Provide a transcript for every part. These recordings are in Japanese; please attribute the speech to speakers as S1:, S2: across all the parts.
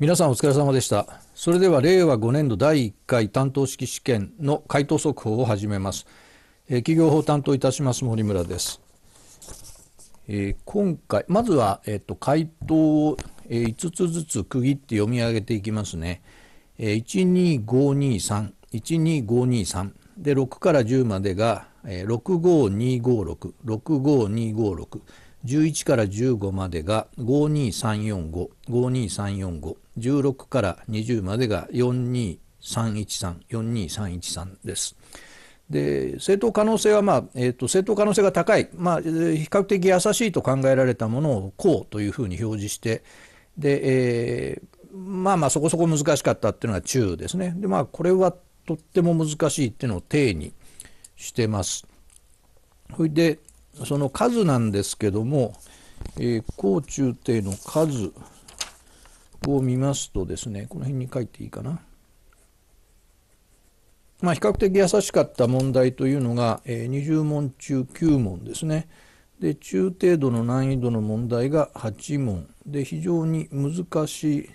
S1: 皆さんお疲れ様でした。それでは令和5年度第1回担当式試験の回答速報を始めます。企業法担当いたします森村です。今回、まずは、えーと、回答を、え5つずつ区切って読み上げていきますね。えー、12523、1 2 5 3で6から10までが、えー、65256、65256。11から15までが52345、52345、16から20までが42313、42313です。で正当可能性は、まあえーと、正当可能性が高い、まあ、比較的優しいと考えられたものをこうというふうに表示してで、えー、まあまあそこそこ難しかったっていうのが中ですねでまあこれはとっても難しいっていうのを定にしてます。で、その数なんですけども、えー、高中帝の数を見ますとですね、この辺に書いていいかな。まあ、比較的優しかった問題というのが、えー、20問中9問ですね。で、中程度の難易度の問題が8問。で、非常に難しい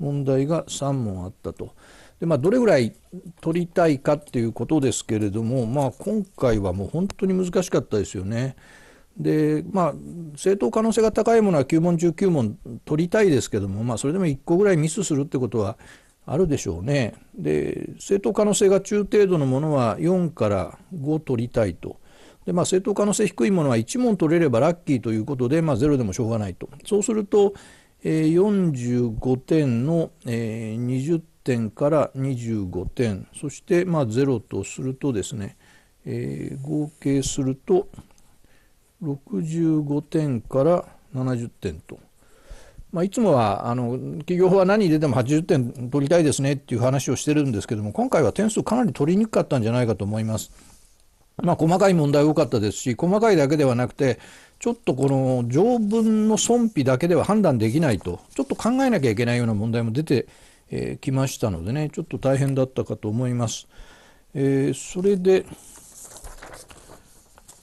S1: 問題が3問あったと。でまあ、どれぐらい取りたいかっていうことですけれども、まあ、今回はもう本当に難しかったですよね。でまあ、正当可能性が高いものは9問中9問取りたいですけども、まあ、それでも1個ぐらいミスするってことはあるでしょうね。で正当可能性が中程度のものは4から5取りたいと。でまあ、正当可能性低いものは1問取れればラッキーということで、まあ、0でもしょうがないとそうすると、えー、45点の、えー、20点から25点そしてまあ0とするとですね、えー、合計すると65点から70点と、まあ、いつもはあの企業法は何入れても80点取りたいですねっていう話をしてるんですけども今回は点数かなり取りにくかったんじゃないかと思います。まあ、細かい問題多かったですし細かいだけではなくてちょっとこの条文の損否だけでは判断できないとちょっと考えなきゃいけないような問題も出てえー、来ましたのでねちょっと大変だったかと思います。えー、それで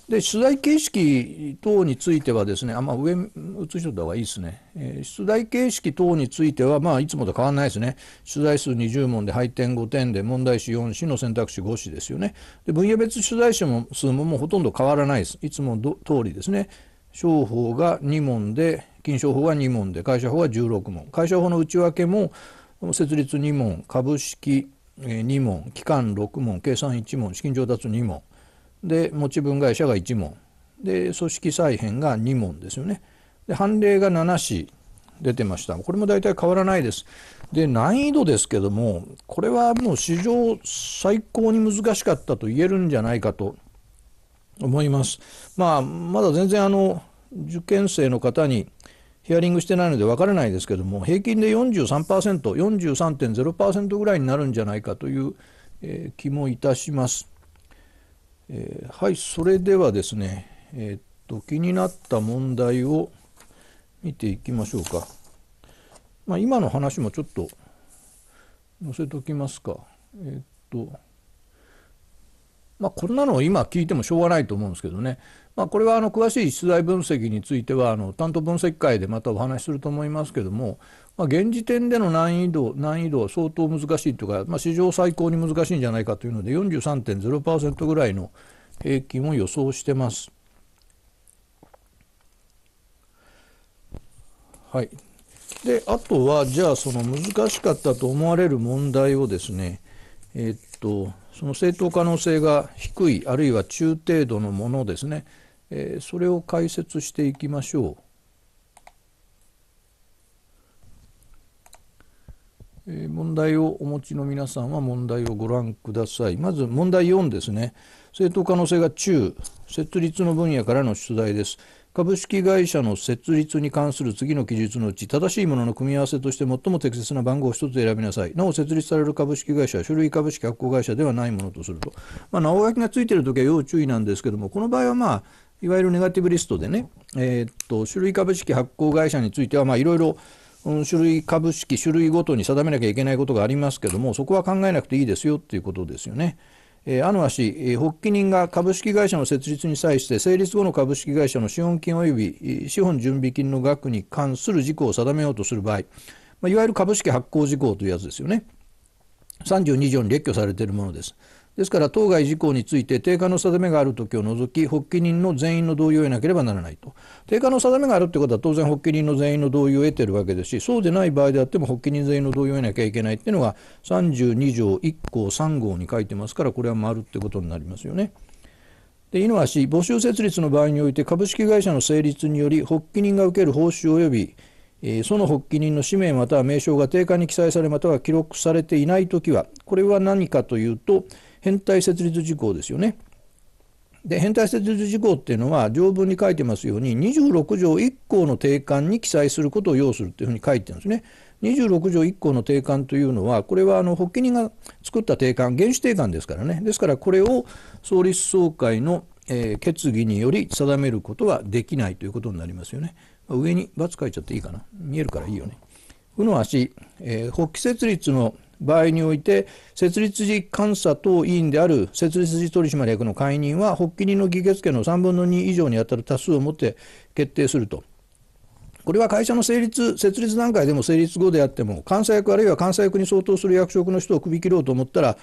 S1: で出題形式等についてはですねあんまあ、上写しといた方がいいですね、えー、出題形式等についてはまあいつもと変わらないですね出題数20問で配点5点で問題詞4詞の選択肢5詞ですよねで分野別出題者も数ももうほとんど変わらないですいつもど通りですね商法が2問で金賞法が2問で会社法が16問会社法の内訳も設立2問株式2問期間6問計算1問資金調達2問で持ち分会社が1問で組織再編が2問ですよね。で判例が7市出てました。これも大体変わらないです。で難易度ですけどもこれはもう史上最高に難しかったと言えるんじゃないかと思います。まあまだ全然あの受験生の方にヒアリングしてないのでわからないですけども平均で 43%43.0% ぐらいになるんじゃないかという、えー、気もいたします。えー、はいそれではですね、えー、っと気になった問題を見ていきましょうか。まあ、今の話もちょっと載せときますか。えっとまあ、こんなのを今聞いてもしょうがないと思うんですけどね、まあ、これはあの詳しい出題分析についてはあの担当分析会でまたお話しすると思いますけども、まあ、現時点での難易度難易度は相当難しいというか、まあ、史上最高に難しいんじゃないかというので43.0%ぐらいの平均を予想してます。はい、であとはじゃあその難しかったと思われる問題をですねえっとその正当可能性が低いあるいは中程度のものですね、えー、それを解説していきましょう、えー、問題をお持ちの皆さんは問題をご覧くださいまず問題4ですね正当可能性が中設立の分野からの出題です株式会社の設立に関する次の記述のうち、正しいものの組み合わせとして最も適切な番号を1つ選びなさい。なお、設立される株式会社は、種類株式発行会社ではないものとすると。まあ、名書きがついているときは要注意なんですけども、この場合はまあ、いわゆるネガティブリストでね、えー、っと、種類株式発行会社については、まあ、いろいろ、種類株式、種類ごとに定めなきゃいけないことがありますけども、そこは考えなくていいですよっていうことですよね。えあの足、発起人が株式会社の設立に際して成立後の株式会社の資本金及び資本準備金の額に関する事項を定めようとする場合、まあ、いわゆる株式発行事項というやつですよね32条に列挙されているものです。ですから当該事項について定価の定めがある時を除き発起人の全員の同意を得なければならないと定価の定めがあるということは当然発起人の全員の同意を得ているわけですしそうでない場合であっても発起人全員の同意を得なきゃいけないっていうのが32条1項3号に書いてますからこれは丸ってことになりますよね。で井野氏募集設立の場合において株式会社の成立により発起人が受ける報酬及びその発起人の氏名または名称が定価に記載されまたは記録されていない時はこれは何かというと変態設立事項ですよね。で変態設立事項っていうのは条文に書いてますように26条1項の定款に記載することを要するというふうに書いてるんですね。26条1項の定款というのはこれはあの発起人が作った定款原始定款ですからねですからこれを創立総会の、えー、決議により定めることはできないということになりますよね。上に×書いちゃっていいかな見えるからいいよね。負の足、えー、発起設立の場合において設立時監査等委員である設立時取締役の解任は発起人の議決権の3分の2以上にあたる多数をもって決定すると。これは会社の成立、設立段階でも成立後であっても、監査役あるいは監査役に相当する役職の人を首切ろうと思ったら、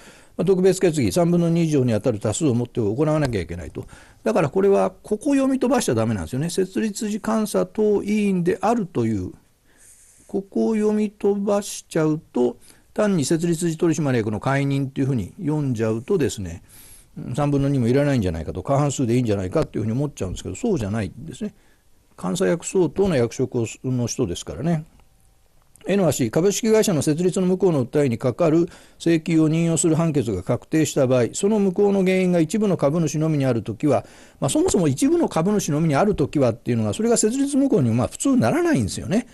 S1: 特別決議3分の2以上にあたる多数をもって行わなきゃいけないと。だからこれは、ここを読み飛ばしちゃだめなんですよね。設立時監査等委員であるという、ここを読み飛ばしちゃうと、単に設立時取締役の解任というふうに読んじゃうとですね3分の2もいらないんじゃないかと過半数でいいんじゃないかというふうに思っちゃうんですけどそうじゃないんですね。監査役相当な役職の人ですからね。N 株式会社の設立の無効の訴えにかかる請求を任用する判決が確定した場合その無効の原因が一部の株主のみにあるときは、まあ、そもそも一部の株主のみにあるときはっていうのがそれが設立無効にまあ普通ならないんですよね。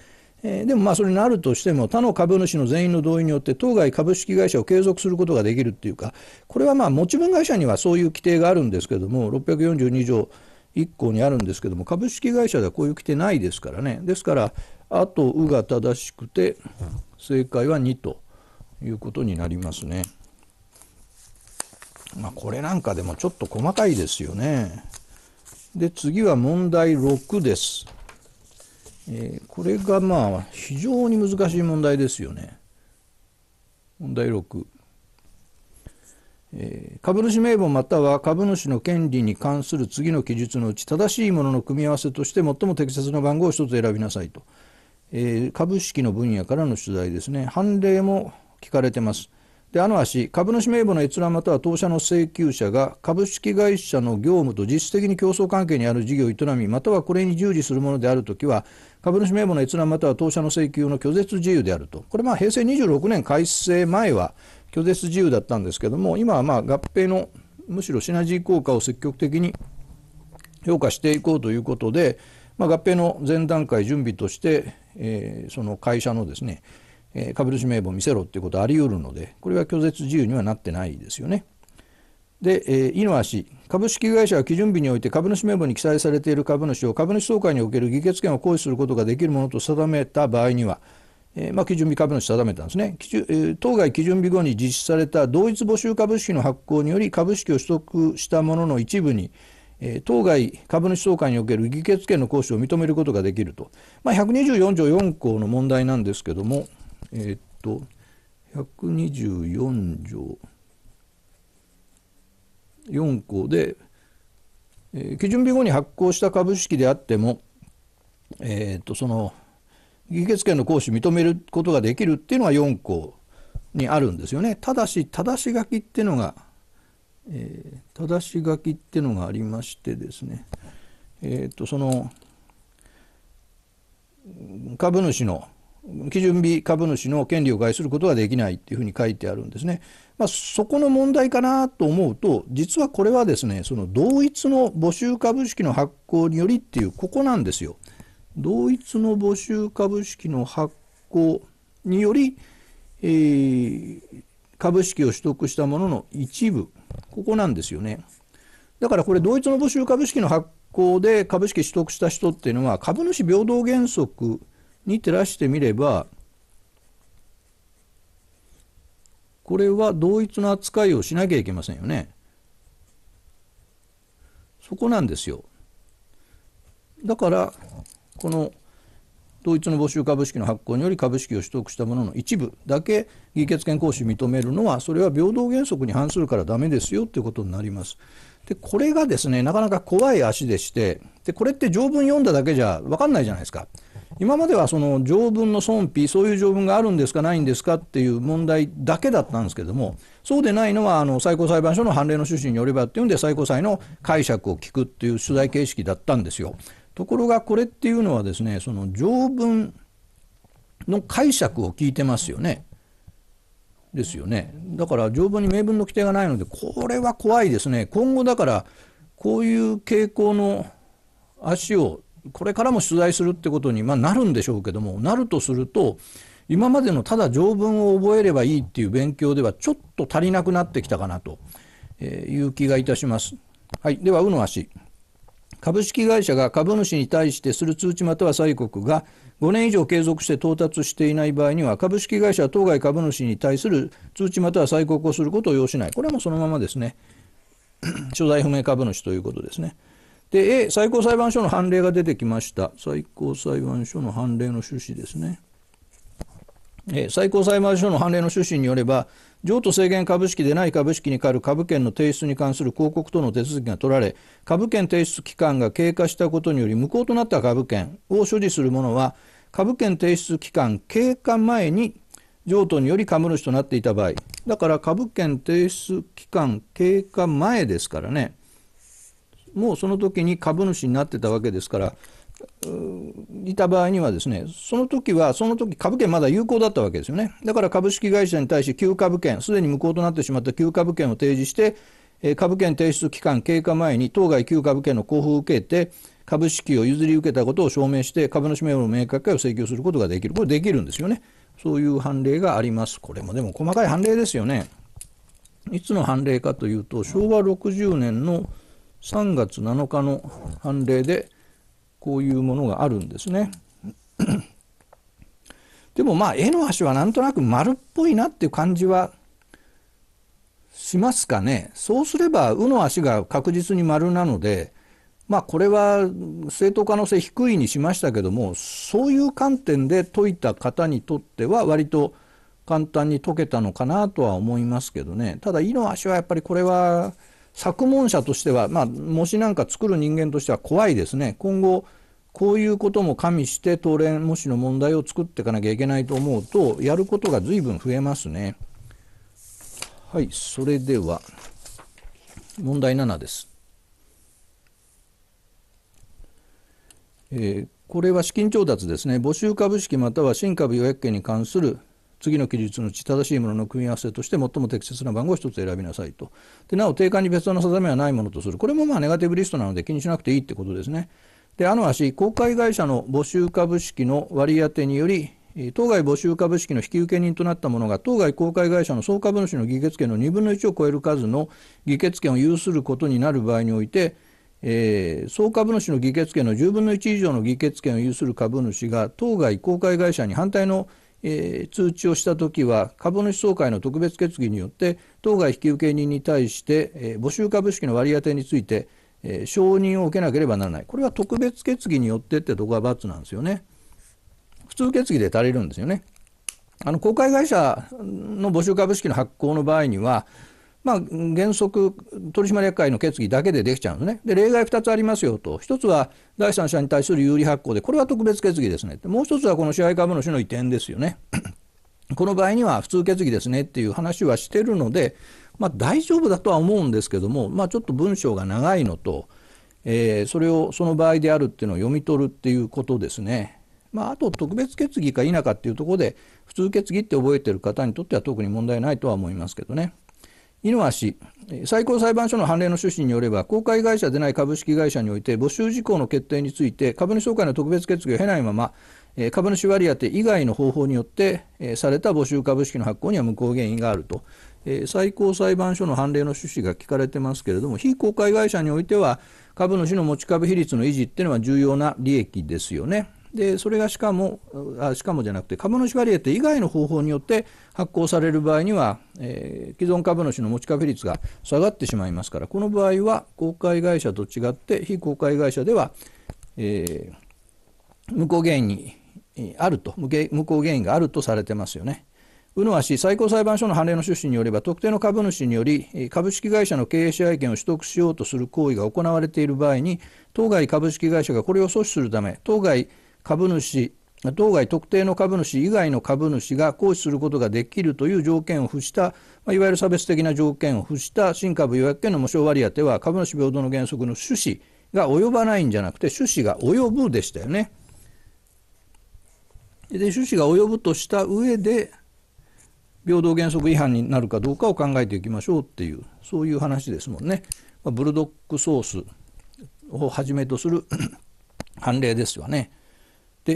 S1: えー、でもまあそれになるとしても他の株主の全員の同意によって当該株式会社を継続することができるっていうかこれはまあ持ち分会社にはそういう規定があるんですけども642条1項にあるんですけども株式会社ではこういう規定ないですからねですからあと「う」が正しくて正解は2ということになりますね。まあ、これなんかでもちょっと細かいですよね。で次は問題6です。えー、これがまあ非常に難しい問題ですよね。問題6、え株主名簿または株主の権利に関する次の記述のうち正しいものの組み合わせとして最も適切な番号を1つ選びなさいと、えー、株式の分野からの取材ですね判例も聞かれてます。であの足株主名簿の閲覧または当社の請求者が株式会社の業務と実質的に競争関係にある事業を営みまたはこれに従事するものであるときは株主名簿の閲覧または当社の請求の拒絶自由であるとこれまあ平成26年改正前は拒絶自由だったんですけども今はまあ合併のむしろシナジー効果を積極的に評価していこうということで、まあ、合併の前段階準備として、えー、その会社のですねえ株主名簿を見せろっていうことはあり得るのでこれは拒絶自由にはなってないですよね。で、えー、井の足株式会社は基準日において株主名簿に記載されている株主を株主総会における議決権を行使することができるものと定めた場合には、えー、まあ、基準日株主定めたんですね、基準えー、当該基準日後に実施された同一募集株式の発行により株式を取得したものの一部にえー、当該株主総会における議決権の行使を認めることができると、まあ、124条4項の問題なんですけども、えー、っと124条4項で、えー、基準日後に発行した株式であっても、えー、っとその議決権の行使認めることができるっていうのが4項にあるんですよね。ただし正し書きっていうのが、えー、正し書きっていうのがありましてですね、えー、っとその株主の基準日株主の権利を害することはできないっていうふうに書いてあるんですね。まあ、そこの問題かなと思うと実はこれはですねその同一の募集株式の発行によりっていうここなんですよ。同一の募集株式の発行により、えー、株式を取得したものの一部ここなんですよね。だからこれ同一の募集株式の発行で株式取得した人っていうのは株主平等原則に照らしてみればこれは同一の扱いをしなきゃいけませんよね。そこなんですよ。だからこの同一の募集株式の発行により株式を取得したものの一部だけ議決権行使認めるのはそれは平等原則に反するからダメですよということになります。でこれがですねなかなか怖い足でしてでこれって条文読んだだけじゃ分かんないじゃないですか。今まではその条文の損否そういう条文があるんですかないんですかっていう問題だけだったんですけどもそうでないのはあの最高裁判所の判例の趣旨によればっていうんで最高裁の解釈を聞くっていう取材形式だったんですよ。ところがこれっていうのはですねその条文の解釈を聞いてますよね。ですよね。だから条文に明文の規定がないのでこれは怖いですね。今後だからこういう傾向の足をこれからも取材するってことに、まあ、なるんでしょうけどもなるとすると今までのただ条文を覚えればいいっていう勉強ではちょっと足りなくなってきたかなという気がいたします。はい、では、うの足。株式会社が株主に対してする通知または催告が5年以上継続して到達していない場合には株式会社は当該株主に対する通知または催告をすることを要しないこれはもうそのままですね 所在不明株主ということですね。で、最高裁判所の判例が出てきました。最高裁判所の判例の趣旨ですね。最高裁判所の判例の趣旨によれば譲渡制限株式でない株式に代わる株券の提出に関する広告等の手続きが取られ株券提出期間が経過したことにより無効となった株券を所持する者は株券提出期間経過前に譲渡により株主となっていた場合だから株券提出期間経過前ですからねもうその時に株主になってたわけですから、いた場合にはですね、その時は、その時株券まだ有効だったわけですよね。だから株式会社に対し、て、旧株券、すでに無効となってしまった旧株券を提示して、え株券提出期間経過前に当該旧株券の交付を受けて、株式を譲り受けたことを証明して、株主名簿の明確化を請求することができる。これできるんですよね。そういう判例があります。これもでも細かい判例ですよね。いつの判例かというと、昭和60年の3月7日の判例でこういうものがあるんですね。でもまあ絵の端はなんとなく丸っぽいなっていう感じはしますかね。そうすれば「う」の足が確実に丸なのでまあこれは正当可能性低いにしましたけどもそういう観点で解いた方にとっては割と簡単に解けたのかなとは思いますけどね。ただ「い」の足はやっぱりこれは作文者としては、まあ、模試なんか作る人間としては怖いですね。今後、こういうことも加味して当連模試の問題を作っていかなきゃいけないと思うと、やることが随分増えますね。はい、それでは、問題7です。えー、これは資金調達ですね。募集株式または新株予約権に関する次の記述のうち正しいものの組み合わせとして最も適切な番号を1つ選びなさいとでなお定価に別の定めはないものとするこれもまあネガティブリストなので気にしなくていいってことですねであの足公開会社の募集株式の割り当てにより当該募集株式の引受人となった者が当該公開会社の総株主の議決権の2分の1を超える数の議決権を有することになる場合においてえー、総株主の議決権の10分の1以上の議決権を有する株主が当該公開会社に反対のえー、通知をしたときは株主総会の特別決議によって当該引受人に対して、えー、募集株式の割り当てについて、えー、承認を受けなければならないこれは特別決議によってってとこが罰なんですよね普通決議で足りるんですよねあの公開会社の募集株式の発行の場合にはまあ、原則取締役会の決議だけでできちゃうんですね。で例外2つありますよと1つは第三者に対する有利発行でこれは特別決議ですねでもう1つはこの支配株主の移転ですよね。この場合には普通決議ですねっていう話はしてるので、まあ、大丈夫だとは思うんですけども、まあ、ちょっと文章が長いのと、えー、それをその場合であるっていうのを読み取るっていうことですね。まあ、あと特別決議か否かっていうところで普通決議って覚えてる方にとっては特に問題ないとは思いますけどね。井野氏最高裁判所の判例の趣旨によれば公開会社でない株式会社において募集事項の決定について株主総会の特別決議を経ないまま株主割当以外の方法によってされた募集株式の発行には無効原因があると最高裁判所の判例の趣旨が聞かれてますけれども非公開会社においては株主の持ち株比率の維持っていうのは重要な利益ですよね。でそれがしかもあしかもじゃなくて株主割当以外の方法によって発行される場合には、えー、既存株主の持ち株率が下がってしまいますから、この場合は公開会社と違って、非公開会社では、えー、無効原因にあると無、無効原因があるとされてますよね。うぬは氏、最高裁判所の判例の趣旨によれば、特定の株主により、株式会社の経営支配権を取得しようとする行為が行われている場合に、当該株式会社がこれを阻止するため、当該株主当該特定の株主以外の株主が行使することができるという条件を付した、まあ、いわゆる差別的な条件を付した新株予約権の無償割り当ては株主平等の原則の趣旨が及ばないんじゃなくて趣旨が及ぶでしたよね。で趣旨が及ぶとした上で平等原則違反になるかどうかを考えていきましょうっていうそういう話ですもんね。まあ、ブルドックソースをはじめとする 判例ですよね。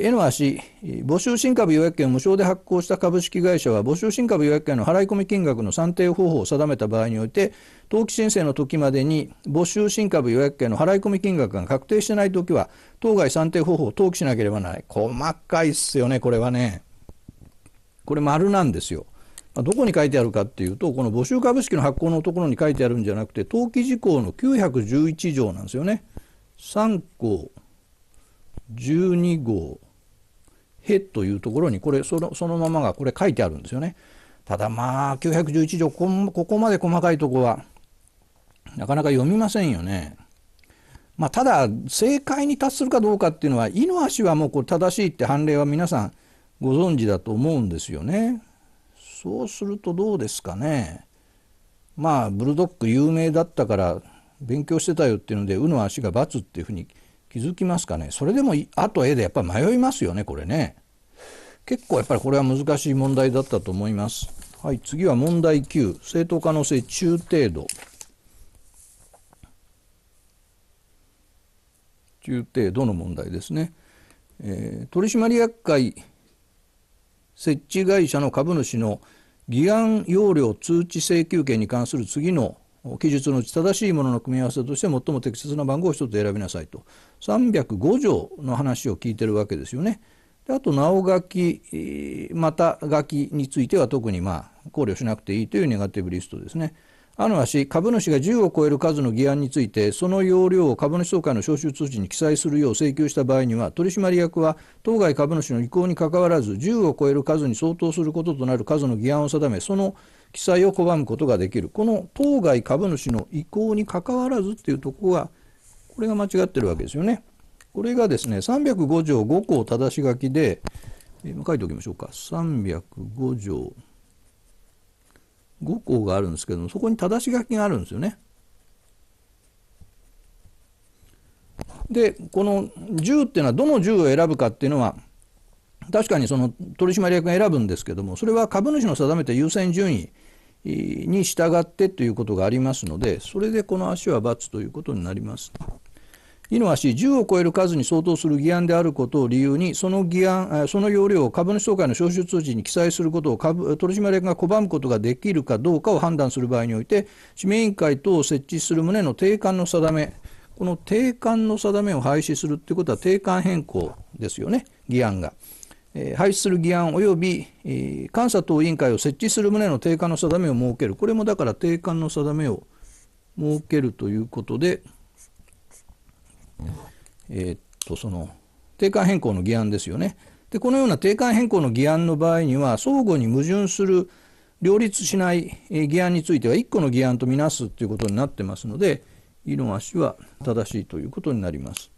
S1: で、の足、募集新株予約権を無償で発行した株式会社は、募集新株予約権の払い込み金額の算定方法を定めた場合において、登記申請の時までに募集新株予約権の払い込み金額が確定してない時は、当該算定方法を登記しなければならない。細かいっすよね、これはね。これ丸なんですよ。どこに書いてあるかっていうと、この募集株式の発行のところに書いてあるんじゃなくて、登記事項の911条なんですよね。3項12号へというところにこれそのそのままがこれ書いてあるんですよね。ただまあ911条ここまで細かいとこはなかなか読みませんよね。まあ、ただ正解に達するかどうかっていうのは「い」の足はもうこれ正しいって判例は皆さんご存知だと思うんですよね。そうするとどうですかね。まあブルドッグ有名だったから勉強してたよっていうので「う」の足が×っていうふうに気づきますかねそれでもあと絵でやっぱり迷いますよねこれね結構やっぱりこれは難しい問題だったと思いますはい次は問題9正当可能性中程度中程度の問題ですね、えー、取締役会設置会社の株主の議案要領通知請求権に関する次の記述のうち正しいものの組み合わせとして最も適切な番号を一つ選びなさいと305条の話を聞いてるわけですよね。であと直書きまた書きについては特にまあ考慮しなくていいというネガティブリストですね。あは足株主が10を超える数の議案についてその要領を株主総会の招集通知に記載するよう請求した場合には取締役は当該株主の意向にかかわらず10を超える数に相当することとなる数の議案を定めその記載を拒むことができる。この当該株主の意向に関わらずっていうところが、これが間違ってるわけですよね。これがですね、305条5項正し書きで、えー、書いておきましょうか。305条5項があるんですけども、そこに正し書きがあるんですよね。で、この10っていうのは、どの10を選ぶかっていうのは、確かにその取締役が選ぶんですけどもそれは株主の定めた優先順位に従ってということがありますのでそれでこの足は×ということになります。井の足10を超える数に相当する議案であることを理由にその議案その要領を株主総会の招集通知に記載することを株取締役が拒むことができるかどうかを判断する場合において指名委員会等を設置する旨の定款の定めこの定款の定めを廃止するということは定款変更ですよね議案が。廃止する議案及び、監査等委員会を設置する旨の定款の定めを設けるこれもだから定款の定めを設けるということで、えっとその定款変更の議案ですよねでこのような定款変更の議案の場合には相互に矛盾する両立しない議案については1個の議案とみなすということになってますので、議論ロは正しいということになります。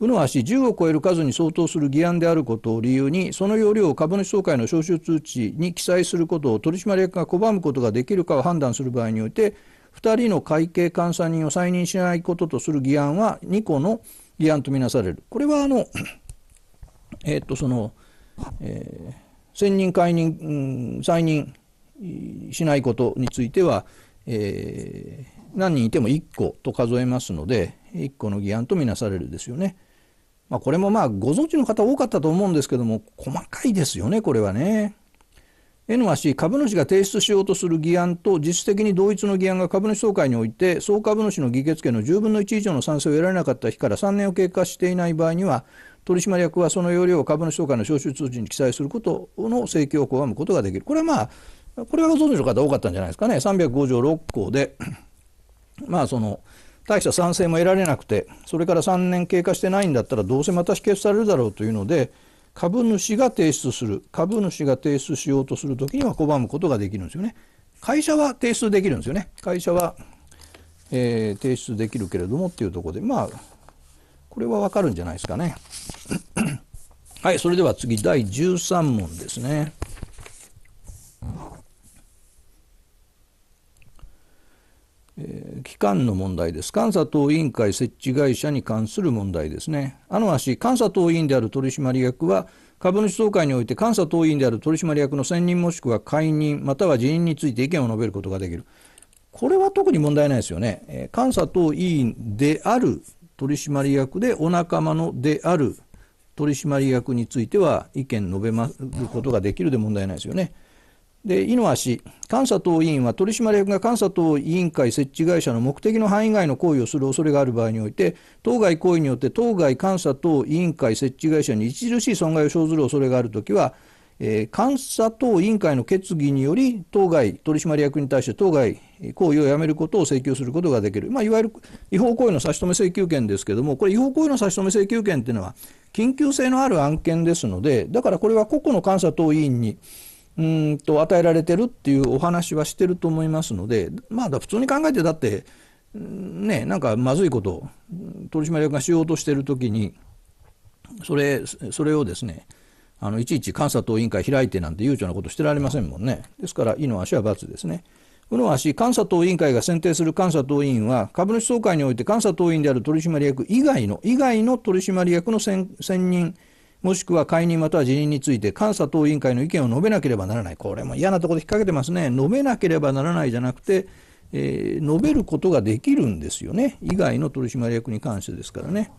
S1: うのはし10を超える数に相当する議案であることを理由にその要領を株主総会の招集通知に記載することを取締役が拒むことができるかを判断する場合において2人の会計監査人を再任しないこととする議案は2個の議案とみなされるこれはあのえー、っとその、えー、選任解任、うん、再任しないことについては、えー、何人いても1個と数えますので1個の議案とみなされるですよね。まあ、これもまあご存知の方多かったと思うんですけども細かいですよねこれはね。N は C 株主が提出しようとする議案と実質的に同一の議案が株主総会において総株主の議決権の10分の1以上の賛成を得られなかった日から3年を経過していない場合には取締役はその要領を株主総会の招集通知に記載することの請求を拒むことができるこれはまあこれはご存知の方多かったんじゃないですかね3 0条6項でまあその大した賛成も得られなくてそれから3年経過してないんだったらどうせまた否決されるだろうというので株主が提出する株主が提出しようとする時には拒むことができるんですよね。会社は提出できるんですよね。会社は、えー、提出できるけれどもっていうとこでまあこれはわかるんじゃないですかね。はいそれでは次第13問ですね。関の問題です。監査等委員会設置会社に関する問題ですね。あの足、監査等委員である取締役は、株主総会において監査党員である取締役の選任もしくは解任または辞任について意見を述べることができるこれは特に問題ないですよね、えー、監査党委員である取締役でお仲間のである取締役については意見述べることができるで問題ないですよね。で井野氏、監査等委員は取締役が監査等委員会設置会社の目的の範囲外の行為をする恐れがある場合において、当該行為によって当該監査等委員会設置会社に著しい損害を生ずる恐れがあるときは、えー、監査等委員会の決議により、当該取締役に対して当該行為をやめることを請求することができる、まあ、いわゆる違法行為の差し止め請求権ですけども、これ、違法行為の差し止め請求権というのは、緊急性のある案件ですので、だからこれは個々の監査等委員に、うんと与えられてるっていうお話はしてると思いますのでまあ普通に考えてだってねなんかまずいことを取締役がしようとしてる時にそれそれをですねあのいちいち監査等委員会開いてなんて悠長なことしてられませんもんねですから「い」の足は罰ですね。うの足監査等委員会が選定する監査等委員は株主総会において監査等委員である取締役以外の以外の取締役の選任もしくは解任または辞任について監査等委員会の意見を述べなければならない。これも嫌なところで引っ掛けてますね。述べなければならないじゃなくて、えー、述べることができるんですよね。以外の取締役に関してですからね。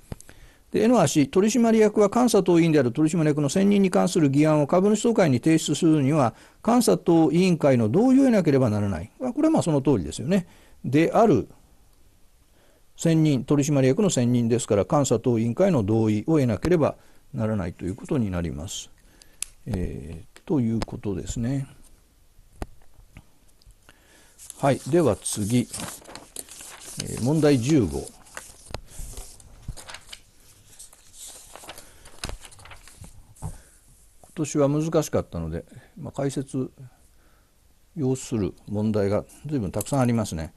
S1: で、N は氏、取締役は監査等委員である取締役の選任に関する議案を株主総会に提出するには、監査等委員会の同意を得なければならない。これはまあその通りですよね。である選任、取締役の選任ですから、監査等委員会の同意を得なければならないということになります。えー、ということですね。はい、では次、えー、問題15。今年は難しかったので、まあ、解説要する問題が随分たくさんありますね。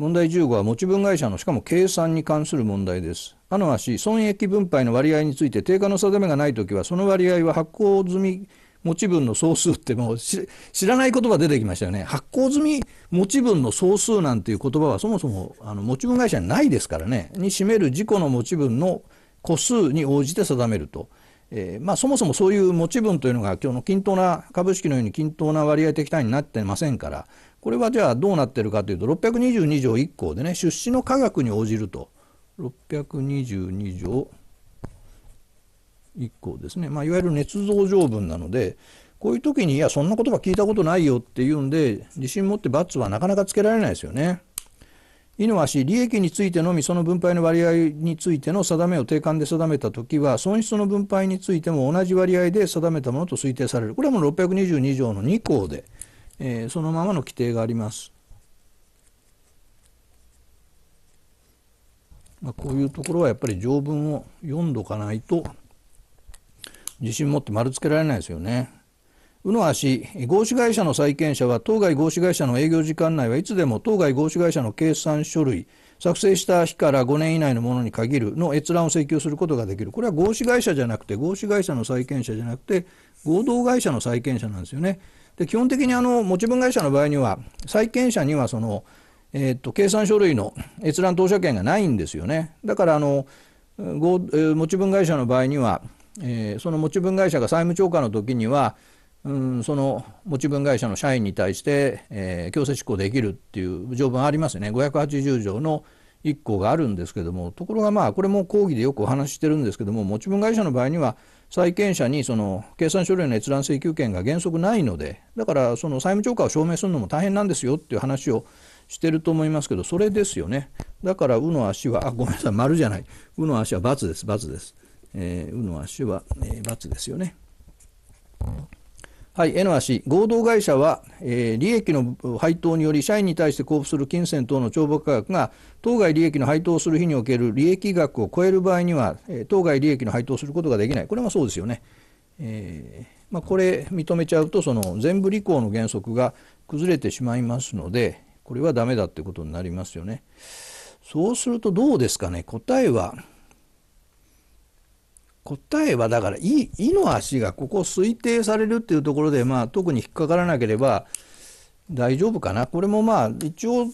S1: 問題15は持ち分会社のしかも計算に関する問題です。あの足、損益分配の割合について定価の定めがないときは、その割合は発行済み持ち分の総数ってもう知らない言葉出てきましたよね。発行済み持ち分の総数なんていう言葉はそもそもあの持ち分会社にないですからね。に占める自己の持ち分の個数に応じて定めると。えー、まあ、そもそもそういう持ち分というのが今日の均等な株式のように均等な割合的単位になってませんからこれはじゃあどうなってるかというと622条1項でね出資の科学に応じると622条1項ですね、まあ、いわゆる捏造条文なのでこういう時にいやそんな言葉聞いたことないよっていうんで自信持って罰はなかなかつけられないですよね。猪ノ利益についてのみその分配の割合についての定めを定款で定めた時は損失の分配についても同じ割合で定めたものと推定されるこれはもう622条の2項でえー、そのままの規定があります。まあ、こういうところはやっぱり条文を読んどかないと自信持って丸つけられないですよね。うの足、合資会社の債権者は当該合資会社の営業時間内はいつでも当該合資会社の計算書類、作成した日から5年以内のものに限るの閲覧を請求することができる。これは合資会社じゃなくて、合資会社の債権者じゃなくて、合同会社の債権者なんですよね。で基本的にあの持ち分会社の場合には債権者にはその、えー、っと計算書類の閲覧当社権がないんですよねだからあの持ち分会社の場合には、えー、その持ち分会社が債務超過の時にはうん、その持ち分会社の社員に対して、えー、強制執行できるっていう条文ありますよね580条の1項があるんですけどもところがまあこれも講義でよくお話ししてるんですけども持ち分会社の場合には債権者にその計算書類の閲覧請求権が原則ないのでだからその債務超過を証明するのも大変なんですよっていう話をしてると思いますけどそれですよねだから「う」の足はあごめんなさい丸じゃない「う」の足は×です×です「う、えー」の足は、えー、×ですよね。はい、N 足、合同会社は、えー、利益の配当により社員に対して交付する金銭等の帳簿価額が当該利益の配当する日における利益額を超える場合には、えー、当該利益の配当することができない、これもそうですよね。えーまあ、これ認めちゃうとその全部履行の原則が崩れてしまいますのでこれはダメだってことになりますよね。そうするとどうですかね答えは答えはだから「い」いの足がここ推定されるっていうところで、まあ、特に引っかからなければ大丈夫かなこれもまあ一応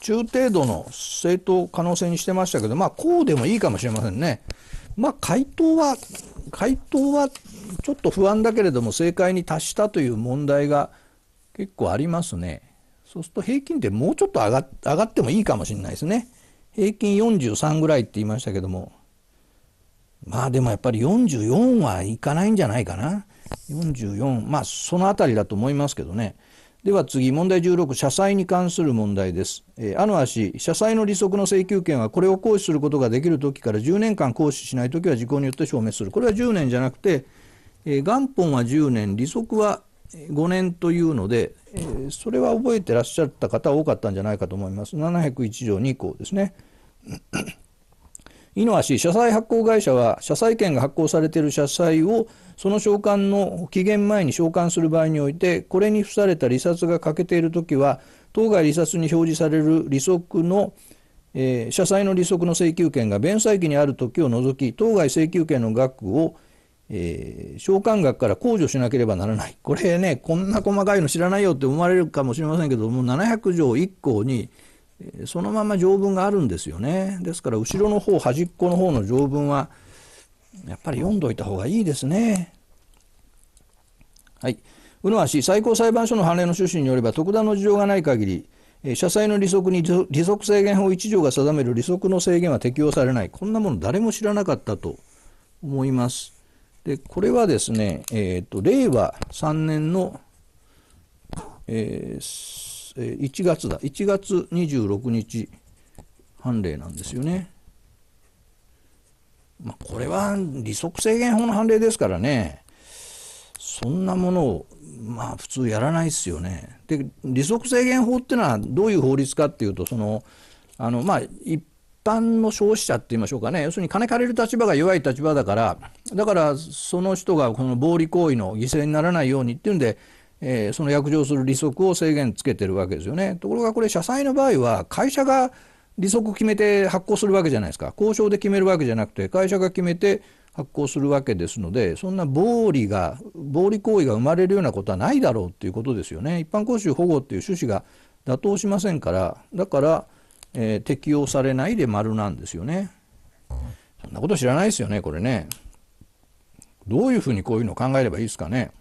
S1: 中程度の正当可能性にしてましたけどまあこうでもいいかもしれませんね。まあ回答は回答はちょっと不安だけれども正解に達したという問題が結構ありますね。そうすると平均ってもうちょっと上が上がってもいいかもしれないですね。平均43ぐらいって言いましたけどもまあでもやっぱり44はいかないんじゃないかな。44、まあそのあたりだと思いますけどね。では次、問題16、社債に関する問題です。えー、あの足、社債の利息の請求権はこれを行使することができるときから10年間行使しないときは時効によって証明する。これは10年じゃなくて、えー、元本は10年、利息は5年というので、えー、それは覚えてらっしゃった方多かったんじゃないかと思います。701条2項ですね。イノ社債発行会社は、社債権が発行されている社債を、その償還の期限前に償還する場合において、これに付された利札が欠けているときは、当該利札に表示される利息の、えー、社債の利息の請求権が弁済期にあるときを除き、当該請求権の額を、えー、償還額から控除しなければならない。これね、こんな細かいの知らないよって思われるかもしれませんけども、700条1項に、そのまま条文があるんですよね。ですから後ろの方端っこの方の条文はやっぱり読んどいた方がいいですね。はい。宇野はし、最高裁判所の判例の趣旨によれば特段の事情がない限り、え社債の利息に利息制限法1条が定める利息の制限は適用されない。こんなもの誰も知らなかったと思います。で、これはですね、えっ、ー、と、令和3年の、えー、えー、1月だ1月26日判例なんですよね。まあ、これは利息制限法の判例ですからねそんなものをまあ普通やらないですよね。で利息制限法っていうのはどういう法律かっていうとそのあのまあ一般の消費者って言いましょうかね要するに金借りる立場が弱い立場だからだからその人がこの暴利行為の犠牲にならないようにっていうんでえー、その約定する利息を制限つけてるわけですよね。ところがこれ、社債の場合は、会社が利息決めて発行するわけじゃないですか。交渉で決めるわけじゃなくて、会社が決めて発行するわけですので、そんな暴利が、暴利行為が生まれるようなことはないだろうっていうことですよね。一般公衆保護っていう趣旨が妥当しませんから、だから、えー、適用されないで丸なんですよね。そんなこと知らないですよね、これね。どういうふうにこういうのを考えればいいですかね。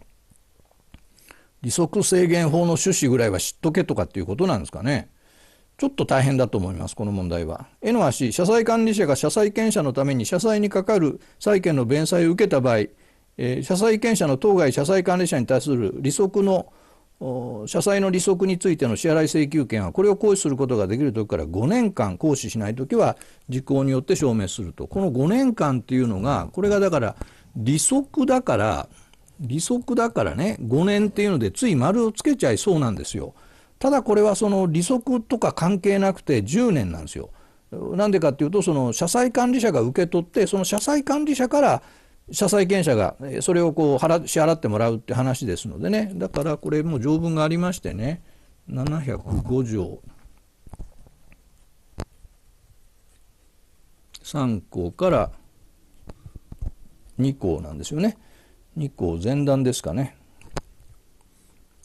S1: 利息制限法の趣旨ぐらいは知っとけとかっていうことなんですかね。ちょっと大変だと思います、この問題は。絵の足、社債管理者が社債権者のために社債にかかる債権の弁済を受けた場合、えー、社債権者の当該社債管理者に対する利息の社債の利息についての支払い請求権はこれを行使することができる時から5年間行使しない時は時効によって証明するとこの5年間っていうのがこれがだから利息だから利息だからね5年っていうのでつい丸をつけちゃいそうなんですよ。ただこれはその利息とか関係なくて10年なんですよ。なんでかっていうとその社債管理者が受け取ってその社債管理者から社債権者がそれをこう払支払ってもらうって話ですのでねだからこれも条文がありましてね705条3項から2項なんですよね。2項前段ですかね。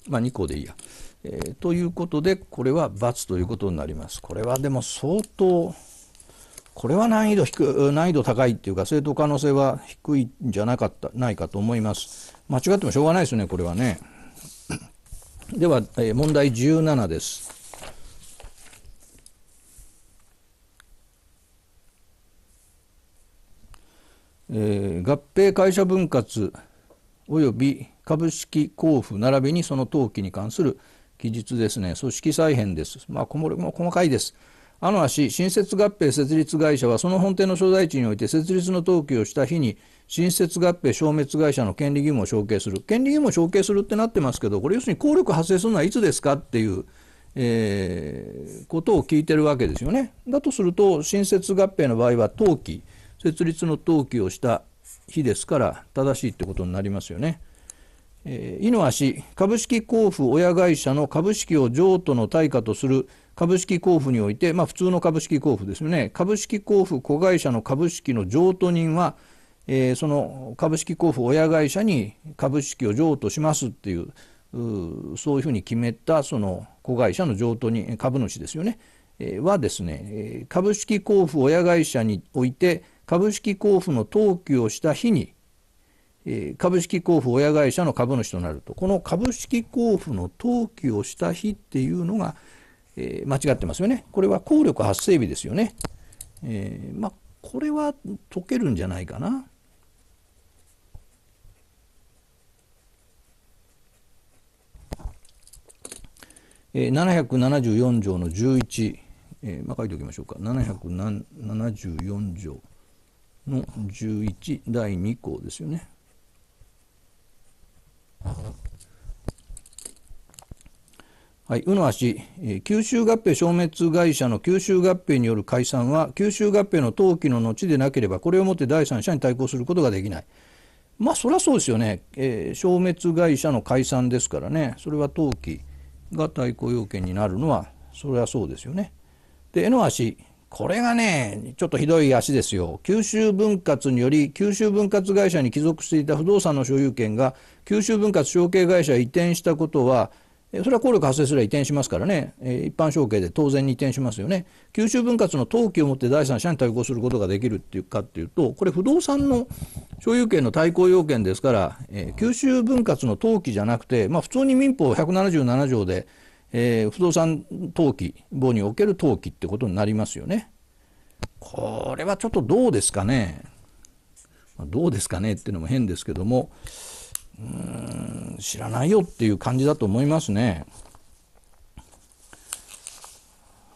S1: まあ、2項でいいや。えー、ということで、これは×ということになります。これはでも相当、これは難易度低難易度高いっていうか、正当可能性は低いんじゃなかった、ないかと思います。間違ってもしょうがないですね、これはね。では、えー、問題17です。えー、合併会社分割及び株式交付並びにその登記に関する記述ですね組織再編です。まあ、これも細かいです。あの足、新設合併設立会社はその本店の所在地において設立の登記をした日に新設合併消滅会社の権利義務を承継する。権利義務を承継するってなってますけど、これ要するに効力発生するのはいつですかっていう、えー、ことを聞いてるわけですよね。だとすると、新設合併の場合は登記、設立の登記をした日ですから正しいってことになりますよね。えー、井の株式交付親会社の株式を譲渡の対価とする株式交付において、まあ、普通の株式交付ですよね株式交付子会社の株式の譲渡人は、えー、その株式交付親会社に株式を譲渡しますっていうそういうふうに決めたその子会社の譲渡人株主ですよね、えー、はですね株式交付親会社において株式交付の登記をした日に、え株式交付親会社の株主となるとこの株式交付の登記をした日っていうのが、えー、間違ってますよねこれは効力発生日ですよね、えー、まあこれは解けるんじゃないかな774条の11、えーまあ、書いておきましょうか774条の11第2項ですよね。はい、うの足、え九州合併消滅会社の九州合併による解散は九州合併の登記の後でなければこれをもって第三者に対抗することができないまあそりゃそうですよね、えー、消滅会社の解散ですからねそれは登記が対抗要件になるのはそれはそうですよねで N 足これがね、ちょっとひどい足ですよ。九州分割により、九州分割会社に帰属していた不動産の所有権が、九州分割承継会社へ移転したことは、それは効力発生すれば移転しますからね、一般承継で当然に移転しますよね。九州分割の登記をもって第三者に対抗することができるっていうかっていうと、これ不動産の所有権の対抗要件ですから、え九州分割の登記じゃなくて、まあ普通に民法177条で、えー、不動産登記簿における登記ってことになりますよね。これはちょっとどうですかね。どうですかねっていうのも変ですけども、うん、知らないよっていう感じだと思いますね。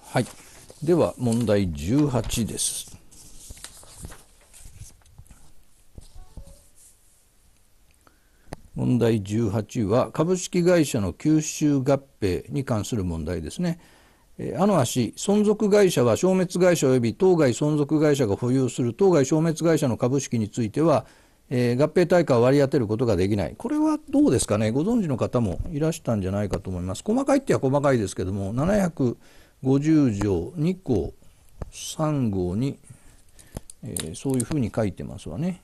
S1: はい。では問題18です。問題18は株式会社の吸収合併に関する問題ですね。あの足、存続会社は消滅会社及び当該存続会社が保有する当該消滅会社の株式については、えー、合併対価を割り当てることができない。これはどうですかね。ご存知の方もいらしたんじゃないかと思います。細かいっては細かいですけども、750条2項3号に、えー、そういうふうに書いてますわね。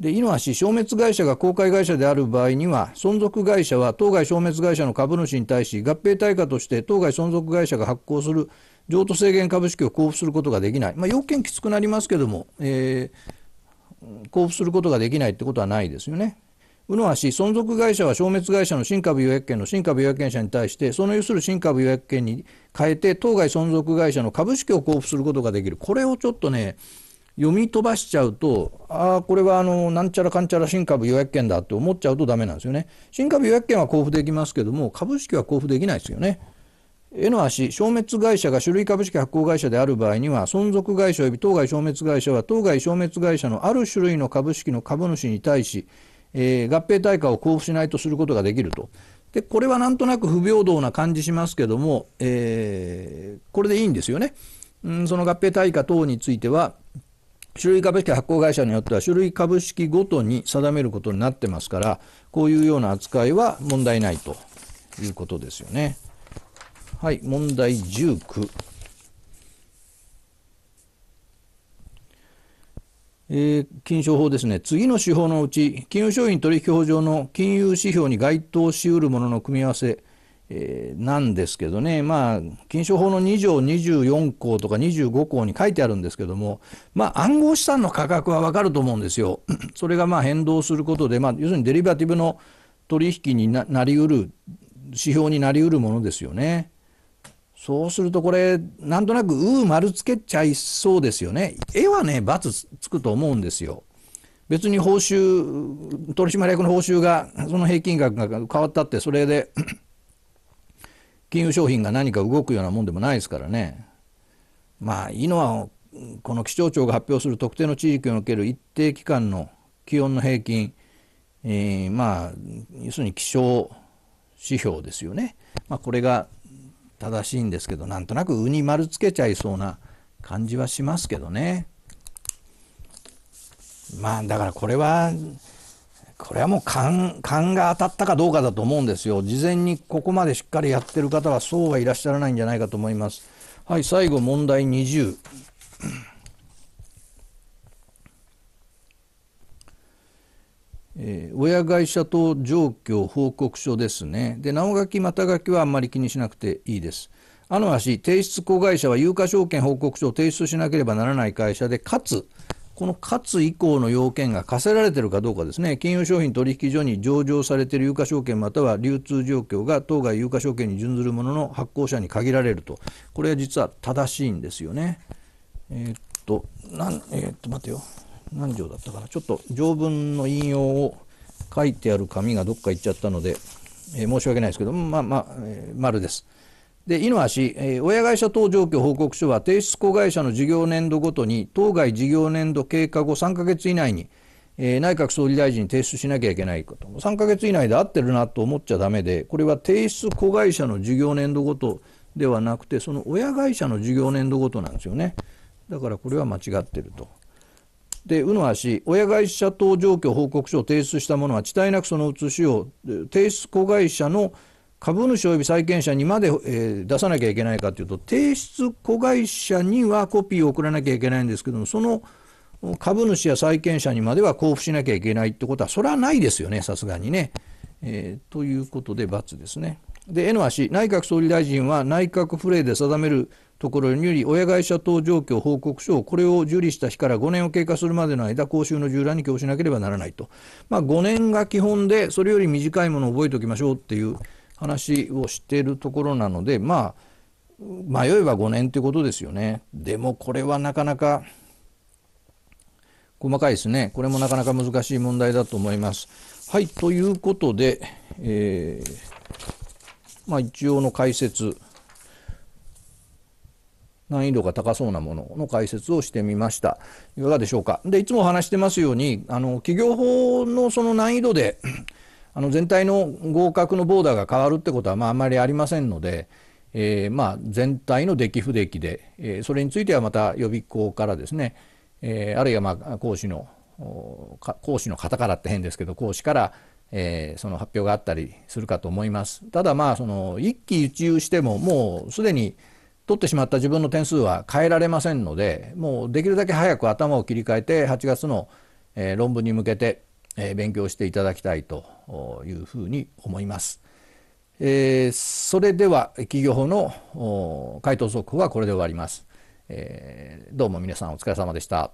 S1: で、イノワシ、消滅会社が公開会社である場合には、存続会社は当該消滅会社の株主に対し、合併対価として当該存続会社が発行する譲渡制限株式を交付することができない。まあ、要件きつくなりますけども、えー、交付することができないってことはないですよね。うのはし、存続会社は消滅会社の新株予約権の新株予約権者に対して、その有する新株予約権に変えて、当該存続会社の株式を交付することができる。これをちょっとね、読み飛ばしちゃうと、ああ、これはあの、なんちゃらかんちゃら新株予約権だって思っちゃうとダメなんですよね。新株予約権は交付できますけども、株式は交付できないですよね。絵の足、消滅会社が種類株式発行会社である場合には、存続会社及び当該消滅会社は、当該消滅会社のある種類の株式の株主に対し、えー、合併対価を交付しないとすることができると。で、これはなんとなく不平等な感じしますけども、えー、これでいいんですよね。うん、その合併対価等については、種類株式発行会社によっては種類株式ごとに定めることになってますからこういうような扱いは問題ないということですよね。はい、問題19。えー、金賞法ですね次の手法のうち金融商品取引法上の金融指標に該当しうるものの組み合わせえー、なんですけどね、まあ、金賞法の2条24項とか25項に書いてあるんですけども、まあ、暗号資産の価格はわかると思うんですよ。それがまあ変動することで、まあ、要するにデリバティブの取引になりうる、指標になりうるものですよね。そうするとこれ、なんとなく、うー丸つけちゃいそうですよね。絵はね、×つくと思うんですよ。別に報酬、取締役の報酬が、その平均額が変わったって、それで金融商品が何か動くようなもんでもないですからねまあいいのはこの気象庁が発表する特定の地域における一定期間の気温の平均、えー、まあ要するに気象指標ですよね、まあ、これが正しいんですけどなんとなく「う」に丸つけちゃいそうな感じはしますけどねまあだからこれはこれはもう勘勘が当たったかどうかだと思うんですよ。事前にここまでしっかりやってる方はそうはいらっしゃらないんじゃないかと思います。はい、最後問題20。えー、親会社と状況報告書ですね。で、直書き、また書きはあんまり気にしなくていいです。あの足、提出子会社は有価証券報告書を提出しなければならない会社で、かつ、このかつ以降の要件が課せられているかどうかですね、金融商品取引所に上場されている有価証券または流通状況が当該有価証券に準ずるものの発行者に限られると、これは実は正しいんですよね。えー、っと、なん、えー、っと、待てよ。何条だったかな。ちょっと条文の引用を書いてある紙がどっか行っちゃったので、えー、申し訳ないですけど、まあまあ、えー、丸です。で、井の足、えー、親会社等状況報告書は、提出子会社の事業年度ごとに、当該事業年度経過後3ヶ月以内に、えー、内閣総理大臣に提出しなきゃいけないこと。3ヶ月以内で合ってるなと思っちゃダメで、これは提出子会社の事業年度ごとではなくて、その親会社の事業年度ごとなんですよね。だからこれは間違ってると。で、うの足、親会社等状況報告書を提出したものは、遅滞なくその写しを、提出子会社の株主及び債権者にまで、えー、出さなきゃいけないかというと、提出子会社にはコピーを送らなきゃいけないんですけども、その株主や債権者にまでは交付しなきゃいけないってことは、それはないですよね、さすがにね。えー、ということで、×ですね。で、N は C、内閣総理大臣は内閣府令で定めるところにより、親会社等状況報告書をこれを受理した日から5年を経過するまでの間、公衆の従来に供しなければならないと。まあ、5年が基本で、それより短いものを覚えておきましょうっていう。話をしているところなのでまあ迷えば5年ということですよね。でもこれはなかなか細かいですね。これもなかなか難しい問題だと思います。はい、ということで、えー、まあ一応の解説、難易度が高そうなものの解説をしてみました。いかがでしょうか。で、いつも話してますように、あの、企業法のその難易度であの全体の合格のボーダーが変わるってことはまああんまりありませんので、えー、まあ全体の出来不出来で、えー、それについてはまた予備校からですね、えー、あるいはまあ講師の講師の方からって変ですけど講師から、えー、その発表があったりするかと思います。ただまあその一喜一憂してももうすでに取ってしまった自分の点数は変えられませんのでもうできるだけ早く頭を切り替えて8月の、え論文に向けてえ勉強していただきたいというふうに思います。えー、それでは企業法の回答速報はこれで終わります。えー、どうも皆さんお疲れ様でした。